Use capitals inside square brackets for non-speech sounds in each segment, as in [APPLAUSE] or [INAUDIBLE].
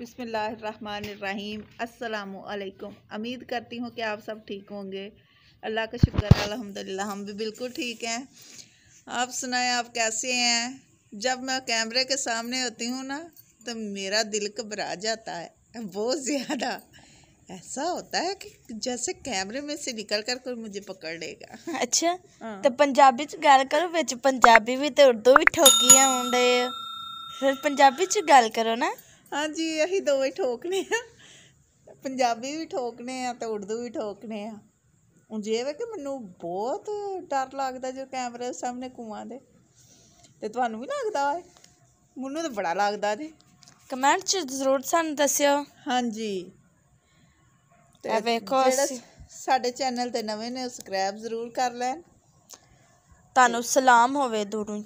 बिसमीम अल्लाम उम्मीद करती हूँ कि आप सब ठीक होंगे अल्लाह का शुक्र अल्हम्दुलिल्लाह हम भी बिल्कुल ठीक हैं आप सुनाएं आप कैसे हैं जब मैं कैमरे के सामने होती हूँ ना तो मेरा दिल घबरा जाता है बहुत ज़्यादा ऐसा होता है कि जैसे कैमरे में से निकल कर कोई मुझे पकड़ लेगा अच्छा हाँ। तो पंजाबी च गल करो बिच पंजाबी भी तो उर्दू भी ठोकी है फिर पंजाबी च गल करो ना ਹਾਂਜੀ ਅਸੀਂ ਦੋਵੇਂ ਠੋਕਨੇ ਆ ਪੰਜਾਬੀ ਵੀ ਠੋਕਨੇ ਆ ਤੇ ਉਰਦੂ ਵੀ ਠੋਕਨੇ ਆ ਉਂ ਜੇ ਵੇ ਕਿ ਮੈਨੂੰ ਬਹੁਤ ਡਰ ਲੱਗਦਾ ਜੋ ਕੈਮਰੇ ਸਾਹਮਣੇ ਕੂਆਂ ਦੇ ਤੇ ਤੁਹਾਨੂੰ ਵੀ ਲੱਗਦਾ ਹੈ ਮੈਨੂੰ ਤਾਂ ਬੜਾ ਲੱਗਦਾ ਜੀ ਕਮੈਂਟ ਚ ਜ਼ਰੂਰ ਸਾਨੂੰ ਦੱਸਿਓ ਹਾਂਜੀ ਤੇ ਵੇਖੋ ਸਾਡੇ ਚੈਨਲ ਤੇ ਨਵੇਂ ਨੇ ਸਬਸਕ੍ਰਾਈਬ ਜ਼ਰੂਰ ਕਰ ਲੈਣ ਤੁਹਾਨੂੰ ਸਲਾਮ ਹੋਵੇ ਦੂਰੋਂ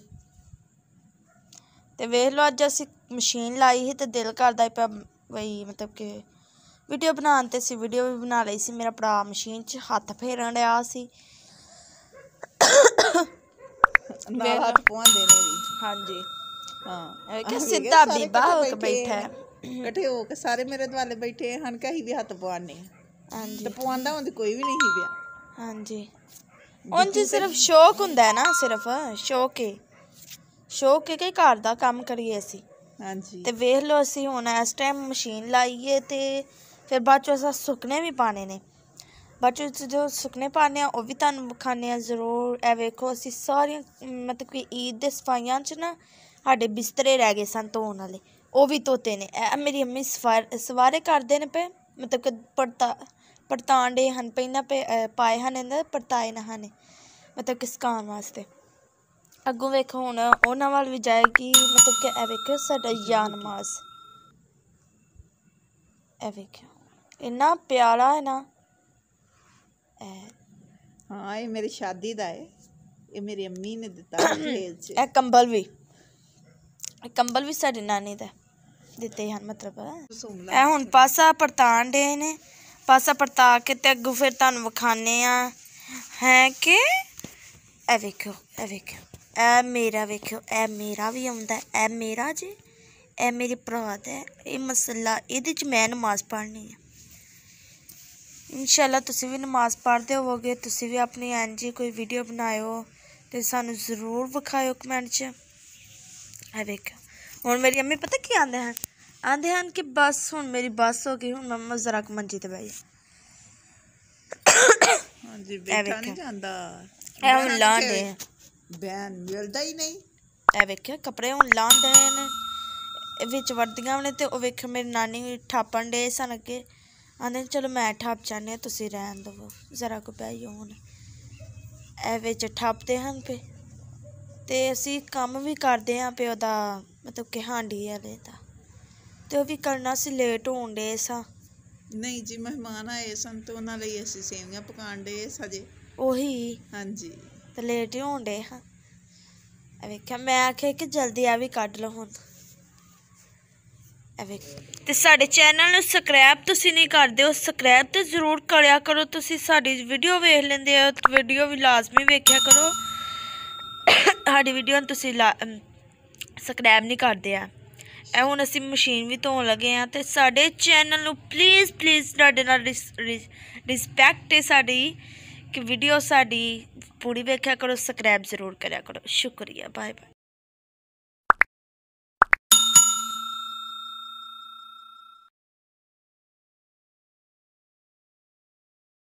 ਤੇ ਵੇਖ ਲਓ ਅੱਜ ਅਸੀਂ ਮਸ਼ੀਨ ਲਾਈ ਸੀ ਤੇ ਦਿਲ ਕਰਦਾ ਪਿਆ ਬਈ ਮਤਲਬ ਕਿ ਵੀਡੀਓ ਬਣਾਉਣ ਤੇ ਸੀ ਵੀਡੀਓ ਵੀ ਬਣਾ ਲਈ ਸੀ ਮੇਰਾ ਭਰਾ ਮਸ਼ੀਨ 'ਚ ਹੱਥ ਫੇਰਨ ਰਿਹਾ ਸੀ ਨਾ ਹੱਥ ਪਵਾਉਂਦੇ ਨੇ ਵੀ ਹਾਂਜੀ ਹਾਂ ਇਹ ਕਿ ਸਿੱਧਾ ਬੀਬਾ ਹੋ ਕੇ ਬੈਠਾ ਹੈ ਇਕੱਠੇ ਹੋ ਕੇ ਸਾਰੇ ਮੇਰੇ ਦੁਆਲੇ ਬੈਠੇ ਹਨ ਕਹੀ ਵੀ ਹੱਥ ਪਵਾਣੇ ਹਾਂਜੀ ਤੇ ਪਵਾਉਂਦਾ ਹੁੰਦੀ ਕੋਈ ਵੀ ਨਹੀਂ ਪਿਆ ਹਾਂਜੀ ਜੀ ਸਿਰਫ ਸ਼ੌਕ ਹੁੰਦਾ ਹੈ ਨਾ ਸਿਰਫ ਸ਼ੌਕ ਹੀ ਸ਼ੌਕ ਕੇ ਕਿ ਘਰ ਦਾ ਕੰਮ ਕਰੀਏ ਅਸੀਂ ਹਾਂਜੀ ਤੇ ਵੇਖ ਲਓ ਅਸੀਂ ਹੁਣ ਇਸ ਟਾਈਮ ਮਸ਼ੀਨ ਲਾਈਏ ਤੇ ਫਿਰ ਬਾਅਦ ਚ ਅਸਾਂ ਸੁੱਕਨੇ ਵੀ ਪਾਣੇ ਨੇ ਬਾਅਦ ਚ ਜੋ ਸੁੱਕਨੇ ਪਾਣੇ ਆ ਉਹ ਵੀ ਤੁਹਾਨੂੰ ਵਿਖਾਣੇ ਆ ਜ਼ਰੂਰ ਐ ਵੇਖੋ ਅਸੀਂ ਸਾਰੀਆਂ ਮਤਲਬ ਕਿ ਈਦ ਦੇ ਸਫਾਈਆਂ 'ਚ ਨਾ ਸਾਡੇ ਬਿਸਤਰੇ ਰਹਿ ਗਏ ਸਨ ਧੋਣ ਵਾਲੇ ਉਹ ਵੀ ਧੋਤੇ ਨੇ ਇਹ ਮੇਰੀ ਅੰਮੀ ਸਵਾਰੇ ਕਰਦੇ ਨੇ ਪੇ ਮਤਲਬ ਕਿ ਪੜਤਾ ਪੜਤਾਂਡੇ ਹਨ ਪਹਿਨਾ ਪਾਏ ਹਨ ਇਹਨਾਂ ਪੜਤਾਏ ਨਾ ਹਨ ਮਤਲਬ ਕਿ ਸਕਾਨ ਵਾਸਤੇ ਅੱਗੋਂ ਵੇਖੋ ਹੁਣ ਉਹਨਾਂ ਵੱਲ ਵੀ ਜਾਏਗੀ ਮਤਲਬ ਕਿ ਐ ਵੇਖੋ ਸਾਡਾ ਜਾਨਮਾਸ ਐ ਵੇਖੋ ਇੰਨਾ ਪਿਆਰਾ ਹੈ ਨਾ ਐ ਹਾਂ ਇਹ ਮੇਰੀ ਸ਼ਾਦੀ ਦਾ ਹੈ ਇਹ ਮੇਰੀ ਅੰਮੀ ਨੇ ਦਿੱਤਾ [COUGHS] ਖੇਲ ਚ ਇਹ ਕੰਬਲ ਵੀ ਇਹ ਕੰਬਲ ਵੀ ਸਾਡੀ ਨਾਨੀ ਦਾ ਦਿੱਤੇ ਹਨ ਮਤਲਬ ਇਹ ਹੁਣ ਪਾਸਾ ਪਰਤਾਣ ਦੇ ਨੇ ਪਾਸਾ ਪਰਤਾ ਕੇ ਤੇ ਅੱਗੋਂ ਫਿਰ ਤੁਹਾਨੂੰ ਵਿਖਾਣੇ ਆ ਹੈ ਕਿ ਐ ਵੇਖੋ ਐ ਵੇਖੋ ਇਹ ਮੇਰਾ ਵੇਖਿਓ ਇਹ ਮੇਰਾ ਵੀ ਆਉਂਦਾ ਇਹ ਮੇਰਾ ਜੀ ਇਹ ਮੇਰੀ ਪ੍ਰਾਤ ਹੈ ਇਹ ਮਸੱਲਾ ਇਹਦੇ ਚ ਮੈਂ ਨਮਾਜ਼ ਪੜ੍ਹਨੀ ਹੈ ਇਨਸ਼ਾਅੱਲਾ ਤੁਸੀਂ ਵੀ ਨਮਾਜ਼ ਪੜ੍ਹਦੇ ਹੋਵੋਗੇ ਤੁਸੀਂ ਵੀ ਆਪਣੀ ਐਨਜੀ ਕੋਈ ਵੀਡੀਓ ਬਣਾਇਓ ਤੇ ਸਾਨੂੰ ਜ਼ਰੂਰ ਵਿਖਾਇਓ ਕਮੈਂਟ 'ਚ ਆ ਵੇਖਿਓ ਹੁਣ ਮੇਰੀ ਅੰਮੀ ਪਤਾ ਕੀ ਆਂਦੇ ਹਨ ਆਂਦੇ ਹਨ ਕਿ ਬਸ ਹੁਣ ਮੇਰੀ ਬਸ ਹੋ ਗਈ ਹੁਣ ਮੰਮਾ ਜ਼ਰਾ ਕੁ ਮੰਜੀ ਤੇ ਬਹਿ ਹਾਂਜੀ ਬੈਠਾ ਨਹੀਂ ਜਾਂਦਾ ਐ ਹੁਣ ਲਾਣੇ ਬੈਨ ਮਿਲਦਾ ਹੀ ਨਹੀਂ ਐ ਵੇਖਿਆ ਕਪੜੇ ਹੁਣ ਲਾਉਂਦੇ ਨੇ ਵਿੱਚ ਵਰਦੀਆਂ ਨੇ ਤੇ ਉਹ ਵੇਖ ਮੇਰੀ ਨਾਨੀ ਠਾਪਣ ਦੇ ਸਨ ਅੱਗੇ ਆਂਦੇ ਚਲੋ ਮੈਂ ਠਾਪ ਚਾਹਨੇ ਤੁਸੀਂ ਰਹਿਣ ਦਿਓ ਜ਼ਰਾ ਕੋ ਪੈ ਜਾਓ ਹੁਣ ਐ ਵਿੱਚ ਠਾਪਦੇ ਹਨ ਪੇ ਤੇ ਅਸੀਂ ਕੰਮ ਵੀ ਕਰਦੇ ਆਂ ਪੇ ਉਹਦਾ ਮਤਲਬ ਕਿ ਹਾਂਡੀ ਵਾਲੇ ਦਾ ਤੇ ਉਹ ਵੀ ਕਰਨਾ ਸੀ ਲੇਟ ਹੋਣ ਦੇ ਸਾਂ ਨਹੀਂ ਜੀ ਮਹਿਮਾਨ ਆਏ ਸਨ ਤੇ ਉਹਨਾਂ ਲਈ ਅਸੀਂ ਸੇਵੀਆਂ ਪਕਾਣ ਦੇ ਸਜੇ ਉਹੀ ਹਾਂਜੀ ਤੇ ਲੇਟ ਹੀ ਹੋਣ ਡੇ ਹਾਂ ਐ ਵੇਖਿਆ ਮੈਂ ਆਖੇ ਕਿ ਜਲਦੀ ਆ ਵੀ ਕੱਢ ਲਓ ਹੁਣ ਐ ਵੇਖ ਤੇ ਸਾਡੇ ਚੈਨਲ ਨੂੰ ਸਬਸਕ੍ਰਾਈਬ ਤੁਸੀਂ ਨਹੀਂ ਕਰਦੇ ਹੋ ਸਬਸਕ੍ਰਾਈਬ ਤੇ ਜ਼ਰੂਰ ਕਰਿਆ ਕਰੋ ਤੁਸੀਂ ਸਾਡੀ ਵੀਡੀਓ ਵੇਖ ਲੈਂਦੇ ਹੋ ਵੀਡੀਓ ਵੀ ਲਾਜ਼ਮੀ ਵੇਖਿਆ ਕਰੋ ਸਾਡੀ ਵੀਡੀਓ ਨੂੰ ਤੁਸੀਂ ਸਬਸਕ੍ਰਾਈਬ ਨਹੀਂ ਕਰਦੇ ਆ ਐ ਹੁਣ ਅਸੀਂ ਮਸ਼ੀਨ ਵੀ ਧੋਣ ਲੱਗੇ ਆ ਤੇ ਸਾਡੇ ਚੈਨਲ ਨੂੰ ਪਲੀਜ਼ ਪਲੀਜ਼ ਤੁਹਾਡੇ ਨਾਲ ਰਿਸਪੈਕਟ ਹੈ ਸਾਡੀ ਕਿ ਵੀਡੀਓ ਸਾਡੀ ਪੂਰੀ ਵੇਖਿਆ ਕਰੋ ਸਬਸਕ੍ਰਾਈਬ ਜ਼ਰੂਰ ਕਰਿਆ ਕਰੋ ਸ਼ੁਕਰੀਆ ਬਾਏ ਬਾਏ